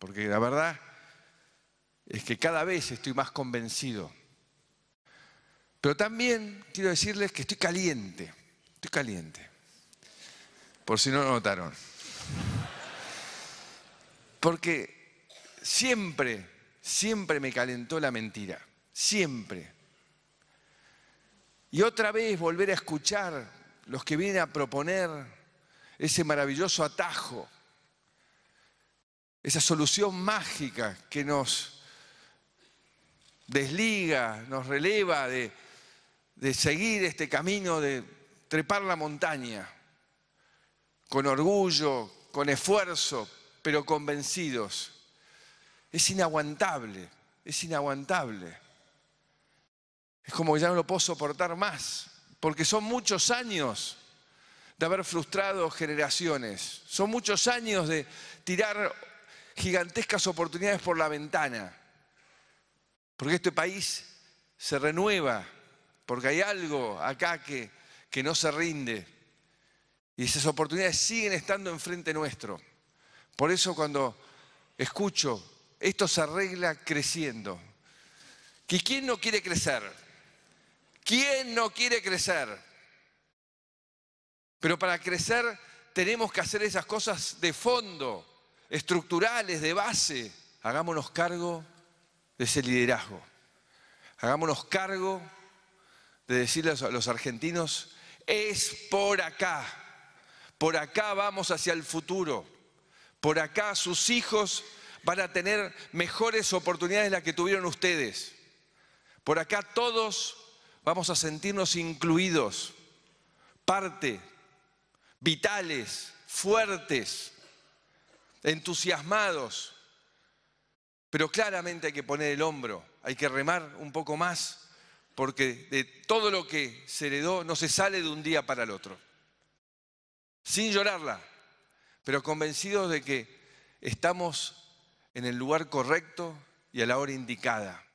Porque la verdad es que cada vez estoy más convencido. Pero también quiero decirles que estoy caliente, estoy caliente, por si no lo notaron. Porque siempre, siempre me calentó la mentira, siempre. Y otra vez volver a escuchar los que vienen a proponer ese maravilloso atajo esa solución mágica que nos desliga, nos releva de, seguir este camino de trepar la montaña, con orgullo, con esfuerzo, pero convencidos. Es inaguantable, es inaguantable. Es como que ya no lo puedo soportar más, porque son muchos años de haber frustrado generaciones, son muchos años de tirar gigantescas oportunidades por la ventana. Porque este país se renueva, porque hay algo acá que, que no se rinde. Y esas oportunidades siguen estando enfrente nuestro. Por eso cuando escucho, esto se arregla creciendo. ¿Que ¿Quién no quiere crecer? ¿Quién no quiere crecer? Pero para crecer tenemos que hacer esas cosas de fondo, estructurales de base, hagámonos cargo de ese liderazgo. Hagámonos cargo de decirles a los argentinos, es por acá, por acá vamos hacia el futuro, por acá sus hijos van a tener mejores oportunidades de las que tuvieron ustedes. Por acá todos vamos a sentirnos incluidos, parte, vitales, fuertes entusiasmados, pero claramente hay que poner el hombro, hay que remar un poco más, porque de todo lo que se heredó no se sale de un día para el otro. Sin llorarla, pero convencidos de que estamos en el lugar correcto y a la hora indicada.